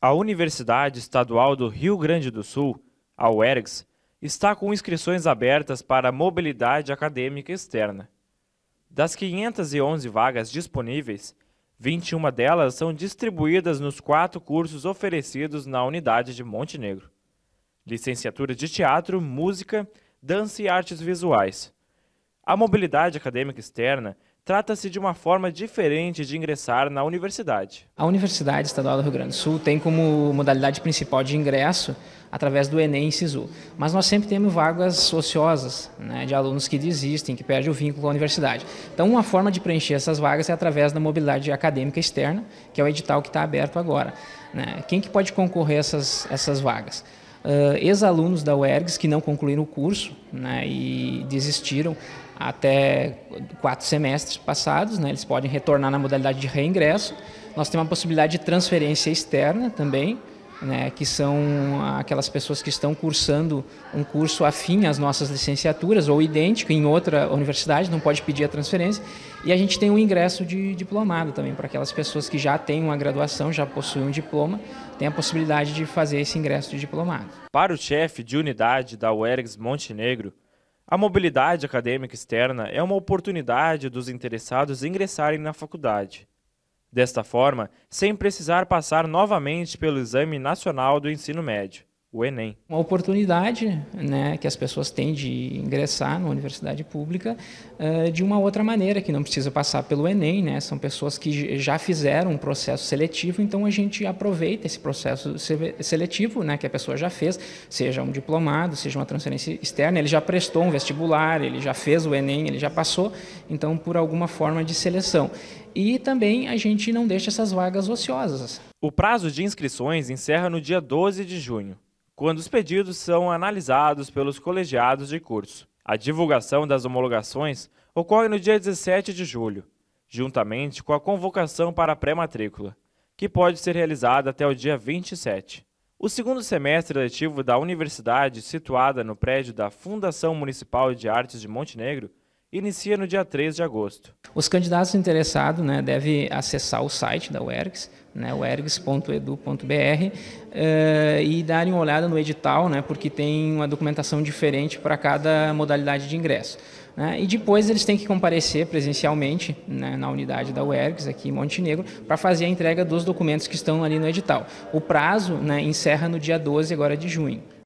A Universidade Estadual do Rio Grande do Sul, a UERGS, está com inscrições abertas para mobilidade acadêmica externa. Das 511 vagas disponíveis, 21 delas são distribuídas nos quatro cursos oferecidos na unidade de Montenegro. Licenciatura de Teatro, Música, Dança e Artes Visuais. A mobilidade acadêmica externa trata-se de uma forma diferente de ingressar na universidade. A Universidade Estadual do Rio Grande do Sul tem como modalidade principal de ingresso através do Enem e Cisu, mas nós sempre temos vagas ociosas né, de alunos que desistem, que perdem o vínculo com a universidade. Então, uma forma de preencher essas vagas é através da mobilidade acadêmica externa, que é o edital que está aberto agora. Né? Quem que pode concorrer a essas, essas vagas? uh, ex-alunos da UERGS que não concluíram o curso né, e desistiram até quatro semestres passados, né, eles podem retornar na modalidade de reingresso. Nós temos a possibilidade de transferência externa também, né, que são aquelas pessoas que estão cursando um curso afim às nossas licenciaturas ou idêntico em outra universidade, não pode pedir a transferência. E a gente tem um ingresso de diplomado também para aquelas pessoas que já têm uma graduação, já possuem um diploma, tem a possibilidade de fazer esse ingresso de diplomado. Para o chefe de unidade da UERGS Montenegro, a mobilidade acadêmica externa é uma oportunidade dos interessados ingressarem na faculdade desta forma, sem precisar passar novamente pelo Exame Nacional do Ensino Médio, o Enem. Uma oportunidade né, que as pessoas têm de ingressar na universidade pública uh, de uma outra maneira, que não precisa passar pelo Enem, né? são pessoas que já fizeram um processo seletivo, então a gente aproveita esse processo seletivo né, que a pessoa já fez, seja um diplomado, seja uma transferência externa, ele já prestou um vestibular, ele já fez o Enem, ele já passou, então por alguma forma de seleção e também a gente não deixa essas vagas ociosas. O prazo de inscrições encerra no dia 12 de junho, quando os pedidos são analisados pelos colegiados de curso. A divulgação das homologações ocorre no dia 17 de julho, juntamente com a convocação para a pré-matrícula, que pode ser realizada até o dia 27. O segundo semestre letivo da universidade, situada no prédio da Fundação Municipal de Artes de Montenegro, inicia no dia 3 de agosto. Os candidatos interessados né, devem acessar o site da UERGS, né, uergs.edu.br, uh, eh, e darem uma olhada no edital, né, porque tem uma documentação diferente para cada modalidade de ingresso. Né, e depois eles têm que comparecer presencialmente né, na unidade da UERGS, aqui em Montenegro, para fazer a entrega dos documentos que estão ali no edital. O prazo né, encerra no dia 12 agora de junho.